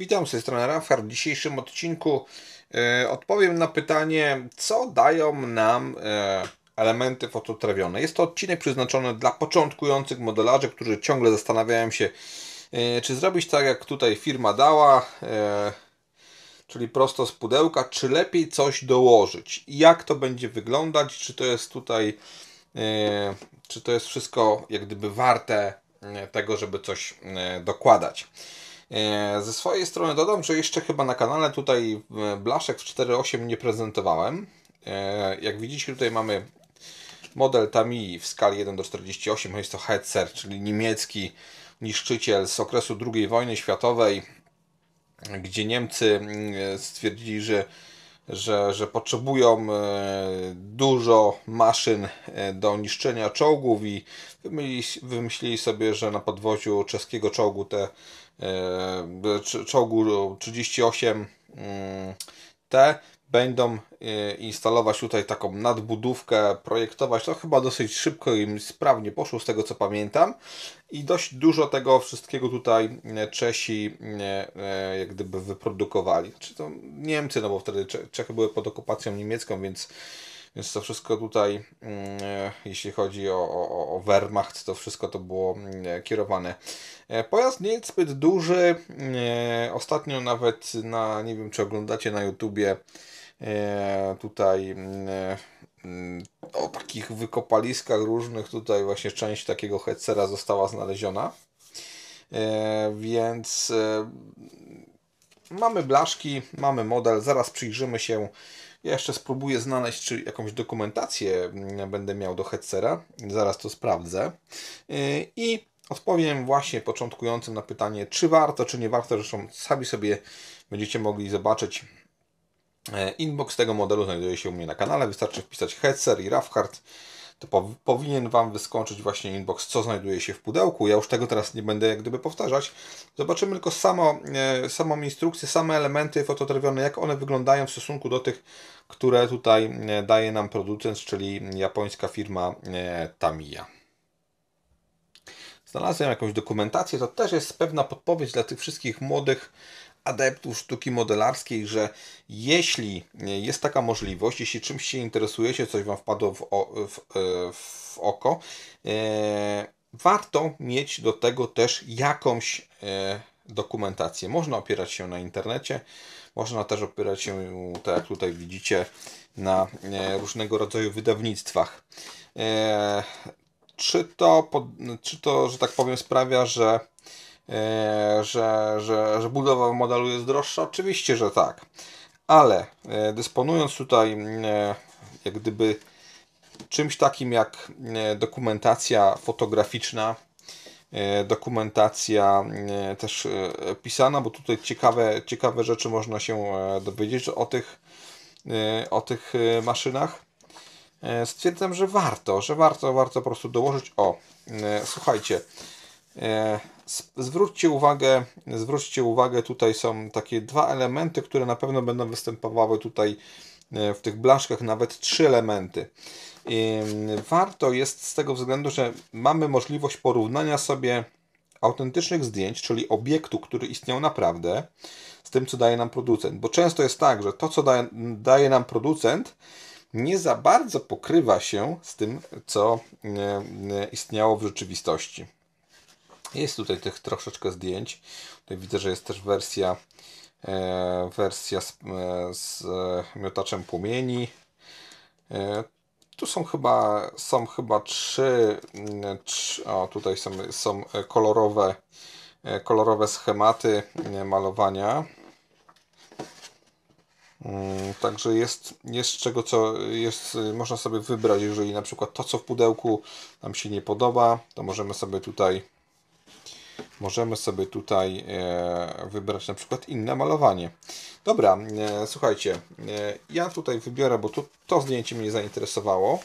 Witam z tej strony Rafar. W dzisiejszym odcinku e, odpowiem na pytanie, co dają nam e, elementy fototrawione. Jest to odcinek przeznaczony dla początkujących modelarzy, którzy ciągle zastanawiają się, e, czy zrobić tak, jak tutaj firma dała, e, czyli prosto z pudełka, czy lepiej coś dołożyć. Jak to będzie wyglądać, czy to jest tutaj, e, czy to jest wszystko jak gdyby warte e, tego, żeby coś dokładać. E, ze swojej strony dodam, że jeszcze chyba na kanale tutaj e, blaszek w 4.8 nie prezentowałem. E, jak widzicie tutaj mamy model Tamii w skali 1 do 48, jest to Hetzer, czyli niemiecki niszczyciel z okresu II wojny światowej, gdzie Niemcy stwierdzili, że, że, że potrzebują dużo maszyn do niszczenia czołgów i wymyślili sobie, że na podwoziu czeskiego czołgu te E, czołgu 38T mm, będą e, instalować tutaj taką nadbudówkę, projektować. To chyba dosyć szybko i sprawnie poszło, z tego co pamiętam. I dość dużo tego wszystkiego tutaj e, Czesi jak gdyby wyprodukowali. Czy to Niemcy, no bo wtedy Czechy były pod okupacją niemiecką, więc więc to wszystko tutaj, mm, e, jeśli chodzi o, o, o Wehrmacht, to wszystko to było mm, e, kierowane. E, pojazd nie jest zbyt duży. Mm, ostatnio nawet na, nie wiem czy oglądacie na YouTubie, tutaj o takich wykopaliskach różnych tutaj właśnie część takiego hetzera została znaleziona. Więc mamy blaszki, mamy model, zaraz przyjrzymy się ja jeszcze spróbuję znaleźć, czy jakąś dokumentację mm, będę miał do Hetzera. Zaraz to sprawdzę. Y, I odpowiem właśnie początkującym na pytanie, czy warto, czy nie warto. Zresztą sami sobie będziecie mogli zobaczyć. E, inbox tego modelu znajduje się u mnie na kanale. Wystarczy wpisać Hetzer i Rafhart to po, powinien Wam wyskoczyć właśnie inbox, co znajduje się w pudełku. Ja już tego teraz nie będę jak gdyby powtarzać. Zobaczymy tylko samo, e, samą instrukcję, same elementy fototerwione, jak one wyglądają w stosunku do tych, które tutaj e, daje nam producent, czyli japońska firma e, Tamiya. Znalazłem jakąś dokumentację, to też jest pewna podpowiedź dla tych wszystkich młodych adeptów sztuki modelarskiej, że jeśli jest taka możliwość, jeśli czymś się interesujecie, coś Wam wpadło w, w, e, w oko, e, warto mieć do tego też jakąś e, dokumentację. Można opierać się na internecie, można też opierać się, tak jak tutaj widzicie, na e, różnego rodzaju wydawnictwach. E, czy to, czy to, że tak powiem, sprawia, że E, że, że, że budowa w modelu jest droższa? Oczywiście, że tak. Ale e, dysponując tutaj e, jak gdyby czymś takim jak dokumentacja fotograficzna, dokumentacja też pisana, bo tutaj ciekawe, ciekawe rzeczy można się dowiedzieć o tych, o tych maszynach. Stwierdzam, że warto, że warto, warto po prostu dołożyć. O, słuchajcie, E, zwróćcie uwagę, zwróćcie uwagę, tutaj są takie dwa elementy, które na pewno będą występowały tutaj e, w tych blaszkach, nawet trzy elementy. E, warto jest z tego względu, że mamy możliwość porównania sobie autentycznych zdjęć, czyli obiektu, który istniał naprawdę, z tym, co daje nam producent. Bo często jest tak, że to, co daje, daje nam producent, nie za bardzo pokrywa się z tym, co istniało w rzeczywistości. Jest tutaj tych troszeczkę zdjęć. Tutaj widzę, że jest też wersja, e, wersja z, e, z miotaczem płomieni. E, tu są chyba, są chyba trzy, mm, trzy o, tutaj są, są kolorowe, e, kolorowe schematy mm, malowania. Mm, także jest, jest czego, co jest, można sobie wybrać, jeżeli na przykład to, co w pudełku nam się nie podoba, to możemy sobie tutaj możemy sobie tutaj e, wybrać na przykład inne malowanie. Dobra, e, słuchajcie, e, ja tutaj wybiorę, bo to, to zdjęcie mnie zainteresowało.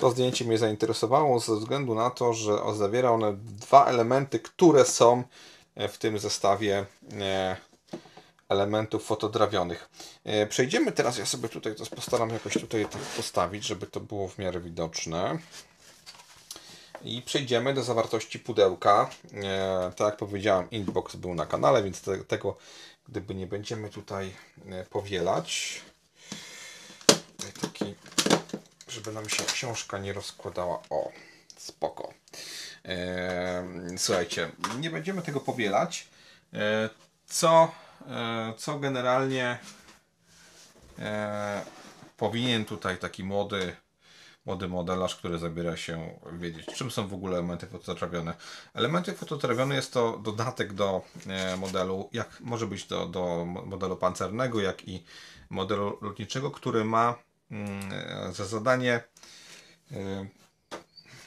To zdjęcie mnie zainteresowało ze względu na to, że zawiera one dwa elementy, które są w tym zestawie elementów fotodrawionych. Przejdziemy teraz, ja sobie tutaj to postaram jakoś tutaj tak postawić, żeby to było w miarę widoczne. I przejdziemy do zawartości pudełka. E, tak jak powiedziałem, inbox był na kanale, więc te, tego gdyby nie będziemy tutaj e, powielać. Tutaj taki, żeby nam się książka nie rozkładała. O, spoko. E, słuchajcie, nie będziemy tego powielać. E, co, e, co generalnie e, powinien tutaj taki młody młody modelarz, który zabiera się wiedzieć, czym są w ogóle elementy fototrawione. Elementy fototrawione jest to dodatek do e, modelu, jak może być do, do modelu pancernego, jak i modelu lotniczego, który ma mm, e, za zadanie e,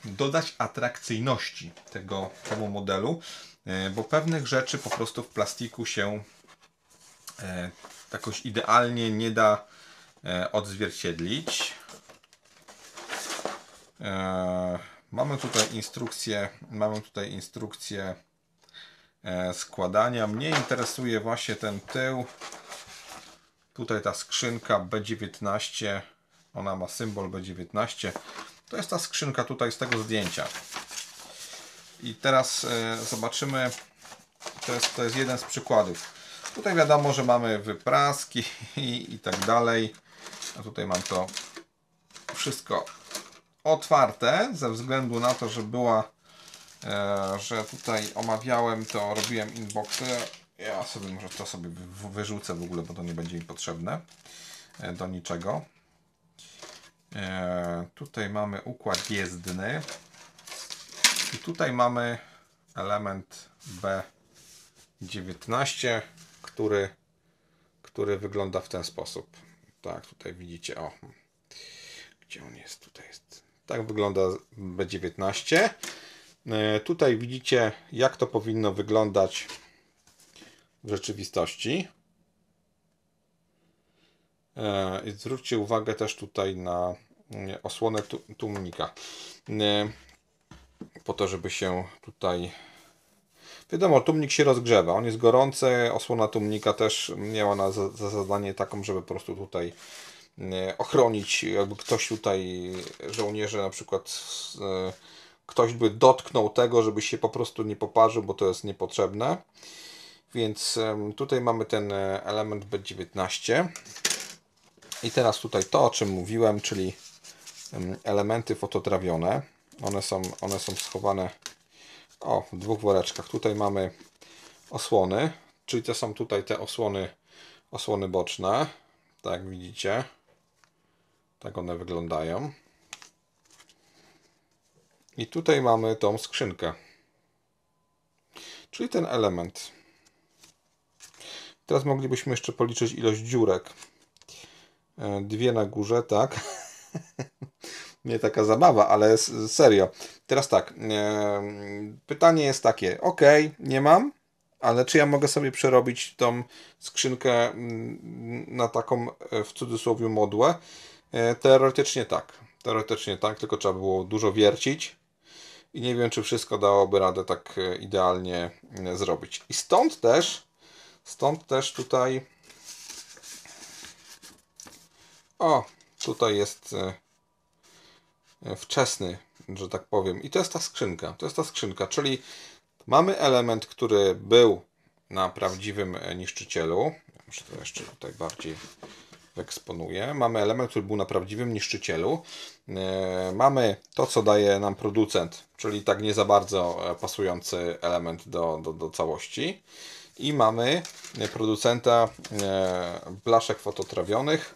dodać atrakcyjności tego, temu modelu, bo pewnych rzeczy po prostu w plastiku się jakoś idealnie nie da odzwierciedlić. E, mamy tutaj instrukcję, mamy tutaj instrukcję e, składania. Mnie interesuje właśnie ten tył. Tutaj ta skrzynka B19, ona ma symbol B19. To jest ta skrzynka tutaj z tego zdjęcia. I teraz e, zobaczymy, to jest, to jest jeden z przykładów. Tutaj wiadomo, że mamy wypraski i, i tak dalej. A tutaj mam to wszystko otwarte ze względu na to, że była, e, że tutaj omawiałem to, robiłem inboxy. Ja sobie może to sobie wyrzucę w ogóle, bo to nie będzie mi potrzebne e, do niczego. E, tutaj mamy układ jezdny. I tutaj mamy element B19, który, który wygląda w ten sposób. Tak, tutaj widzicie, o, hmm. gdzie on jest, tutaj jest tak wygląda B19. E, tutaj widzicie, jak to powinno wyglądać w rzeczywistości. E, I zwróćcie uwagę też tutaj na mm, osłonę tłumnika. E, po to, żeby się tutaj... Wiadomo, tłumnik się rozgrzewa, on jest gorący, osłona tłumnika też miała na za zadanie taką, żeby po prostu tutaj E, ochronić, jakby ktoś tutaj, e, żołnierze na przykład, e, ktoś by dotknął tego, żeby się po prostu nie poparzył, bo to jest niepotrzebne. Więc tutaj mamy ten element B19. I teraz tutaj to, o czym mówiłem, czyli elementy fototrawione. One są, one są schowane o, w dwóch woreczkach. Tutaj mamy osłony, czyli to są tutaj te osłony, osłony boczne. Tak, widzicie. Tak one wyglądają. I tutaj mamy tą skrzynkę. Czyli ten element. Teraz moglibyśmy jeszcze policzyć ilość dziurek. E, dwie na górze, tak. Nie taka zabawa, ale serio. Teraz tak. E, pytanie jest takie. Ok, nie mam, ale czy ja mogę sobie przerobić tą skrzynkę mm, na taką e, w cudzysłowie modłę? E, teoretycznie tak. Teoretycznie tak, tylko trzeba było dużo wiercić i nie wiem, czy wszystko dałoby radę tak e, idealnie e, zrobić. I stąd też, stąd też tutaj, o, tutaj jest wczesny, że tak powiem. I to jest ta skrzynka, to jest ta skrzynka, czyli mamy element, który był na prawdziwym niszczycielu. Muszę to jeszcze tutaj bardziej eksponuje. Mamy element, który był na prawdziwym niszczycielu. E, mamy to, co daje nam producent, czyli tak nie za bardzo e, pasujący element do, do, do całości. I mamy producenta e, blaszek fototrawionych,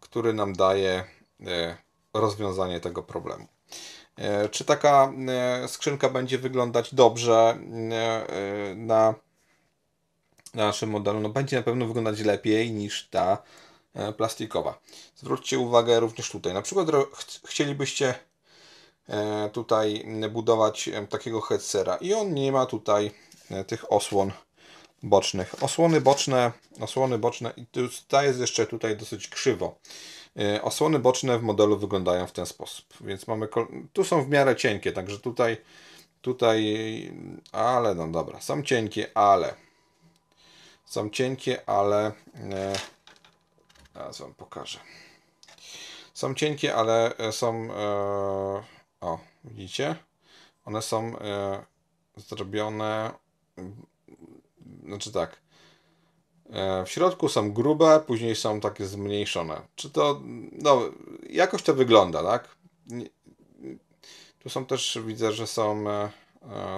który nam daje rozwiązanie tego problemu. Czy taka skrzynka będzie wyglądać dobrze na na naszym modelu no, będzie na pewno wyglądać lepiej niż ta e, plastikowa. Zwróćcie uwagę również tutaj. Na przykład ch chcielibyście e, tutaj budować e, takiego headsera i on nie ma tutaj tych osłon bocznych. Osłony boczne, osłony boczne i ta jest jeszcze tutaj dosyć krzywo. Osłony boczne w modelu wyglądają w ten sposób. Więc mamy tu są w miarę cienkie, także tutaj tutaj ale no dobra, są cienkie, ale są cienkie, ale... Teraz Wam pokażę. Są cienkie, ale e, są... E, o, widzicie? One są e, zrobione... Znaczy tak. W środku są grube, później są takie zmniejszone. Czy to, no, jakoś to wygląda, tak? Tu są też, widzę, że są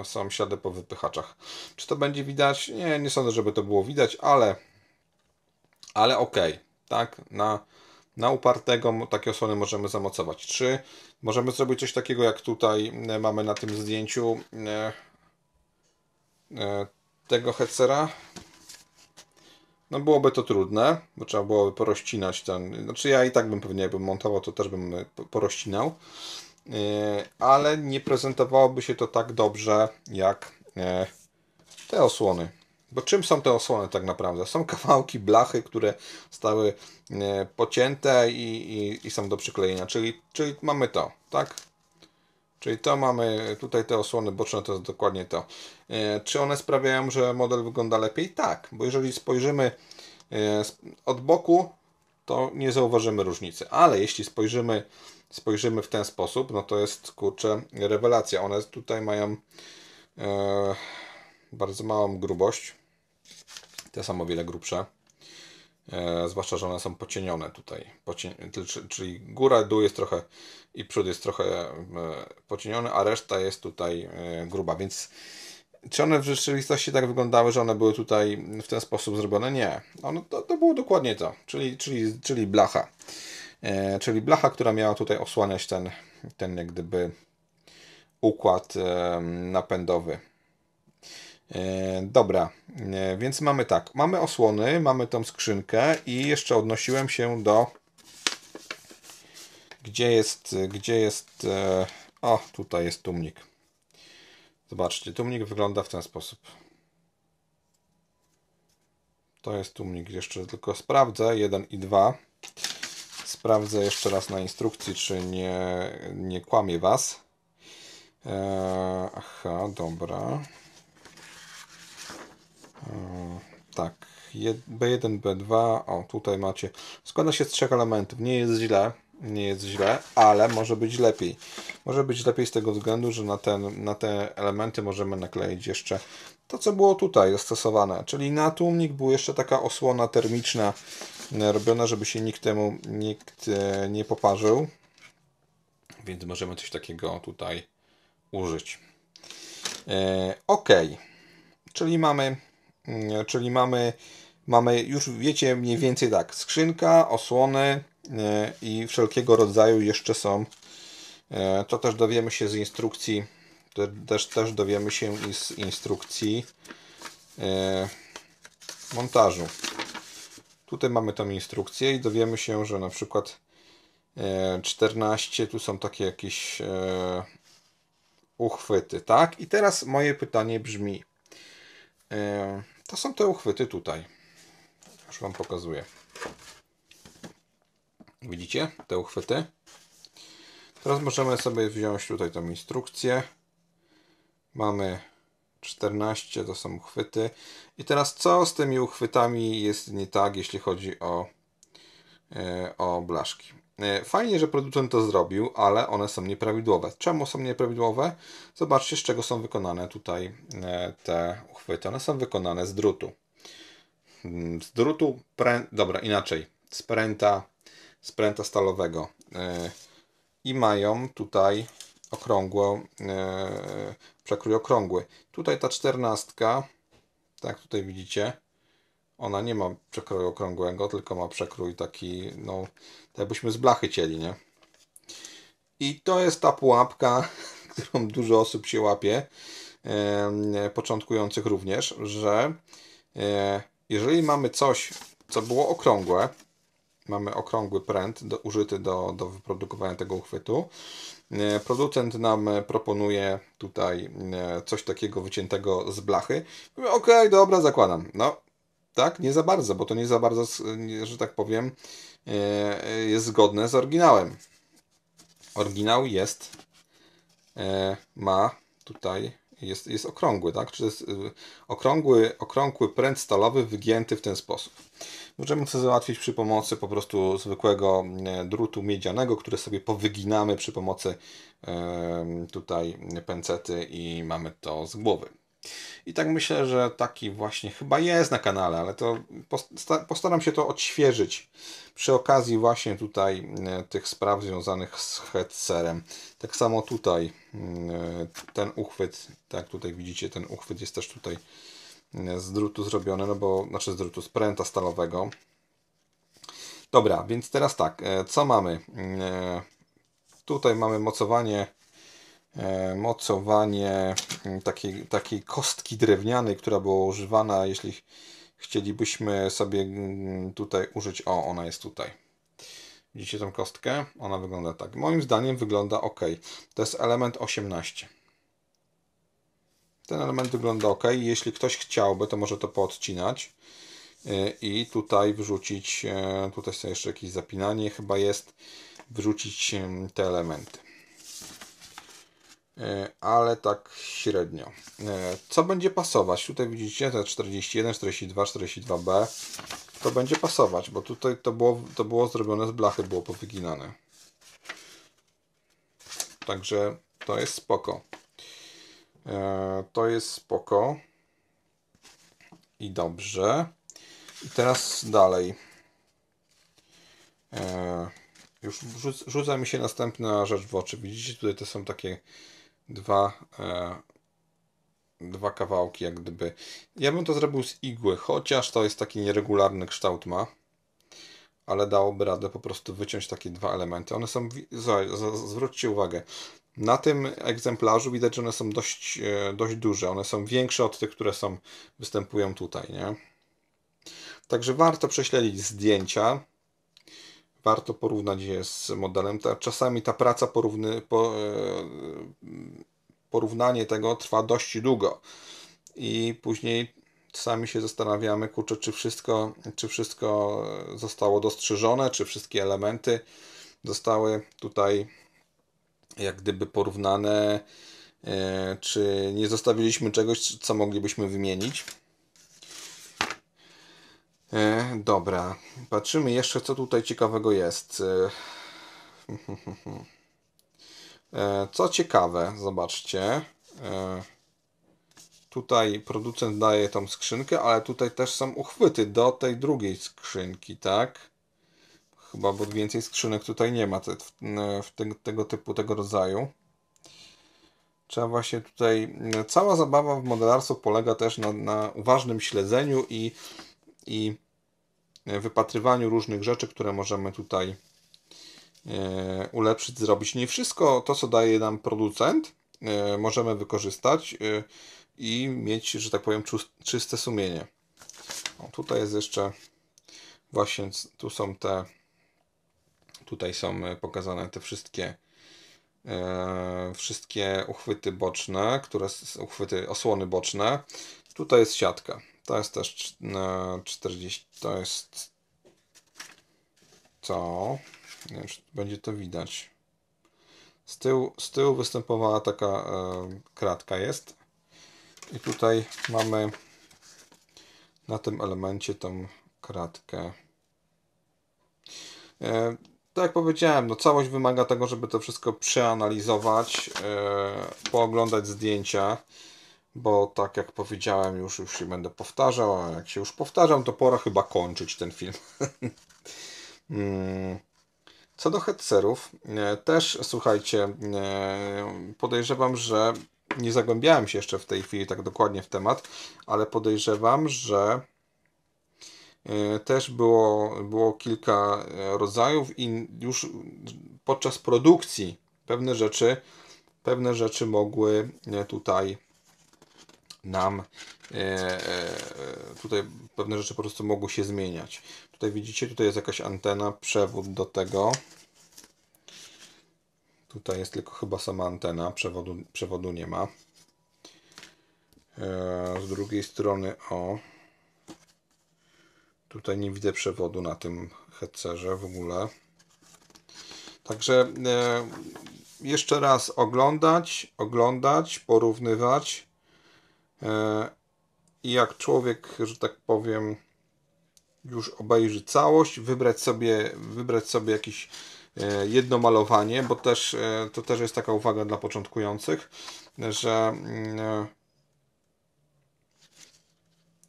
sam siadę po wypychaczach. Czy to będzie widać? Nie, nie sądzę, żeby to było widać, ale ale okej, okay, tak, na, na upartego takie osłony możemy zamocować. Czy możemy zrobić coś takiego, jak tutaj e, mamy na tym zdjęciu e, e, tego hecera? No byłoby to trudne, bo trzeba byłoby porościnać ten, znaczy ja i tak bym pewnie, jakbym montował, to też bym e, porościnał. E, ale nie prezentowałoby się to tak dobrze jak e, te osłony. Bo czym są te osłony tak naprawdę? Są kawałki blachy, które stały e, pocięte i, i, i, są do przyklejenia. Czyli, czyli mamy to, tak? Czyli to mamy, tutaj te osłony boczne to jest dokładnie to. Czy one sprawiają, że model wygląda lepiej? Tak, bo jeżeli spojrzymy od boku, to nie zauważymy różnicy. Ale jeśli spojrzymy, spojrzymy w ten sposób, no to jest kurczę rewelacja. One tutaj mają e, bardzo małą grubość. Te są o wiele grubsze. E, zwłaszcza, że one są pocienione tutaj. Pocień, czyli góra, dół jest trochę i przód jest trochę e, pocieniony, a reszta jest tutaj e, gruba, więc czy one w rzeczywistości tak wyglądały, że one były tutaj w ten sposób zrobione? Nie. no to, to było dokładnie to, czyli, czyli, czyli blacha. E, czyli blacha, która miała tutaj osłaniać ten, ten jak gdyby układ e, napędowy. E, dobra, e, więc mamy tak, mamy osłony, mamy tą skrzynkę i jeszcze odnosiłem się do gdzie jest, gdzie jest, e, o tutaj jest tumnik Zobaczcie, tumnik wygląda w ten sposób. To jest tumnik. Jeszcze tylko sprawdzę. 1 i 2. Sprawdzę jeszcze raz na instrukcji, czy nie, nie kłamie Was. Eee, aha, dobra. Eee, tak. B1, B2. O, tutaj macie. Składa się z trzech elementów. Nie jest źle nie jest źle, ale może być lepiej. Może być lepiej z tego względu, że na, ten, na te elementy możemy nakleić jeszcze to, co było tutaj dostosowane, czyli na tłumnik była jeszcze taka osłona termiczna e, robiona, żeby się nikt temu nikt e, nie poparzył, więc możemy coś takiego tutaj użyć. E, ok, czyli mamy, mm, czyli mamy, mamy już wiecie mniej więcej tak, skrzynka, osłony, i wszelkiego rodzaju jeszcze są. E, to też dowiemy się z instrukcji, to też, też dowiemy się z instrukcji e, montażu. Tutaj mamy tą instrukcję i dowiemy się, że na przykład 14, e, tu są takie jakieś uchwyty, tak? I teraz moje pytanie brzmi, to są te uchwyty tutaj. Już Wam pokazuję. Widzicie te uchwyty? Teraz możemy sobie wziąć tutaj tą instrukcję. Mamy 14, to są uchwyty. I teraz co z tymi uchwytami jest nie tak, jeśli chodzi o, e, o blaszki? E, fajnie, że producent to zrobił, ale one są nieprawidłowe. Czemu są nieprawidłowe? Zobaczcie, z czego są wykonane tutaj e, te uchwyty. One są wykonane z drutu. Hmm, z drutu, dobra, inaczej, z pręta spręta stalowego. E, I mają tutaj okrągłą, e, przekrój okrągły. Tutaj ta czternastka, tak tutaj widzicie, ona nie ma przekroju okrągłego, tylko ma przekrój taki, no, tak jakbyśmy z blachy cieli, nie? I to jest ta pułapka, którą dużo osób się łapie, e, początkujących również, że jeżeli mamy coś, co było okrągłe, mamy okrągły pręt do, użyty do, do wyprodukowania tego uchwytu. E, producent nam proponuje tutaj e, coś takiego wyciętego z blachy. okej ok, dobra, zakładam. No, tak, nie za bardzo, bo to nie za bardzo, że tak powiem, e, jest zgodne z oryginałem. Oryginał jest, ma tutaj jest, jest okrągły, tak? Czy jest y, okrągły, okrągły pręt stalowy wygięty w ten sposób. Możemy to załatwić przy pomocy po prostu zwykłego y, drutu miedzianego, który sobie powyginamy przy pomocy tutaj pęcety i mamy to z głowy. I tak myślę, że taki właśnie chyba jest na kanale, ale to postaram się to odświeżyć przy okazji właśnie tutaj e, tych spraw związanych z headserem. Tak samo tutaj e, ten uchwyt, tak tutaj widzicie, ten uchwyt jest też tutaj e, z drutu zrobiony, no bo, znaczy z drutu, z pręta stalowego. Dobra, więc teraz tak, co mamy? Tutaj mamy mocowanie E, mocowanie mm, takiej, takiej kostki drewnianej, która była używana, jeśli chcielibyśmy sobie mm, tutaj użyć. O, ona jest tutaj. Widzicie tą kostkę? Ona wygląda tak. Moim zdaniem wygląda ok. To jest element 18. Ten element wygląda ok. Jeśli ktoś chciałby, to może to poodcinać y, i tutaj wrzucić, e, tutaj są jeszcze jakieś zapinanie chyba jest, wrzucić mm, te elementy. E, ale tak średnio. E, co będzie pasować? Tutaj widzicie te 41, 42, 42B. To będzie pasować, bo tutaj to było, to było zrobione z blachy, było powyginane. Także to jest spoko. E, to jest spoko. I dobrze. I teraz dalej. Już rzuca mi się następna rzecz w oczy. Widzicie, tutaj to są takie dwa, e, dwa kawałki jak gdyby. Ja bym to zrobił z igły, chociaż to jest taki nieregularny kształt ma, ale dałoby radę po prostu wyciąć takie dwa elementy. One są, z, z, zwróćcie uwagę, na tym egzemplarzu widać, że one są dość, e, dość duże. One są większe od tych, które są, występują tutaj, nie? Także warto prześledzić zdjęcia, warto porównać je z modelem. Ta, czasami ta praca, porówny, po, e, porównanie tego trwa dość długo i później sami się zastanawiamy, kurczę, czy wszystko, czy wszystko zostało dostrzeżone, czy wszystkie elementy zostały tutaj jak gdyby porównane, e, czy nie zostawiliśmy czegoś, co moglibyśmy wymienić. E, dobra, patrzymy jeszcze, co tutaj ciekawego jest. E, e, co ciekawe, zobaczcie. E, tutaj producent daje tą skrzynkę, ale tutaj też są uchwyty do tej drugiej skrzynki, tak? Chyba, bo więcej skrzynek tutaj nie ma te, w, e, w te, tego typu, tego rodzaju. Trzeba właśnie tutaj. E, cała zabawa w modelarstwo polega też na, na uważnym śledzeniu i i e, wypatrywaniu różnych rzeczy, które możemy tutaj e, ulepszyć, zrobić. Nie wszystko to, co daje nam producent, e, możemy wykorzystać i mieć, że tak powiem, czyste sumienie. O, tutaj jest jeszcze właśnie, tu są te, tutaj są pokazane te wszystkie wszystkie uchwyty boczne, które uchwyty osłony boczne. Tutaj jest siatka. To jest też na 40, to jest co? Nie wiem, czy będzie to widać. Z tyłu, z tyłu występowała taka e, kratka jest. I tutaj mamy na tym elemencie tą kratkę. E, tak jak powiedziałem, no całość wymaga tego, żeby to wszystko przeanalizować, e, pooglądać zdjęcia bo tak jak powiedziałem, już, już się będę powtarzał, a jak się już powtarzam, to pora chyba kończyć ten film. Mm. Co do headserów, e, też słuchajcie, e, podejrzewam, że nie zagłębiałem się jeszcze w tej chwili tak dokładnie w temat, ale podejrzewam, że e, też było, było kilka rodzajów i już podczas produkcji pewne rzeczy, pewne rzeczy mogły tutaj nam e, e, tutaj pewne rzeczy po prostu mogą się zmieniać. Tutaj widzicie, tutaj jest jakaś antena, przewód do tego. Tutaj jest tylko chyba sama antena, przewodu, przewodu nie ma. E, z drugiej strony, o, tutaj nie widzę przewodu na tym headserze w ogóle. Także jeszcze raz oglądać, oglądać, porównywać E, I jak człowiek, że tak powiem, już obejrzy całość, wybrać sobie, wybrać sobie jakiś e, jedno malowanie, bo też e, to też jest taka uwaga dla początkujących, że mm,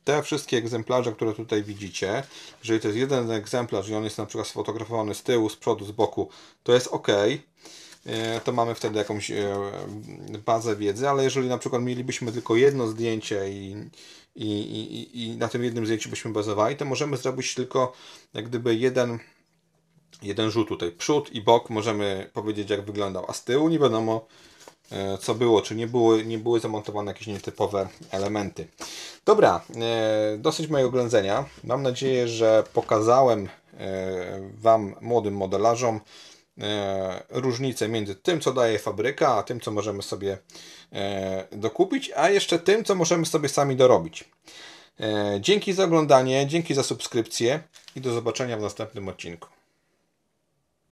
te wszystkie egzemplarze, które tutaj widzicie, jeżeli to jest jeden egzemplarz i on jest na przykład sfotografowany z tyłu, z przodu, z boku, to jest ok. E, to mamy wtedy jakąś e, bazę wiedzy, ale jeżeli na przykład mielibyśmy tylko jedno zdjęcie i, i, i, i na tym jednym zdjęciu byśmy bazowali, to możemy zrobić tylko jak gdyby jeden, jeden rzut tutaj. Przód i bok możemy powiedzieć jak wyglądał, a z tyłu nie wiadomo e, co było, czy nie, były nie były zamontowane jakieś nietypowe elementy. Dobra, dosyć mojego oględzenia. Mam nadzieję, że pokazałem Wam, młodym modelarzom, E, różnicę między tym, co daje fabryka, a tym, co możemy sobie e, dokupić, a jeszcze tym, co możemy sobie sami dorobić. E, dzięki za oglądanie, dzięki za subskrypcję i do zobaczenia w następnym odcinku.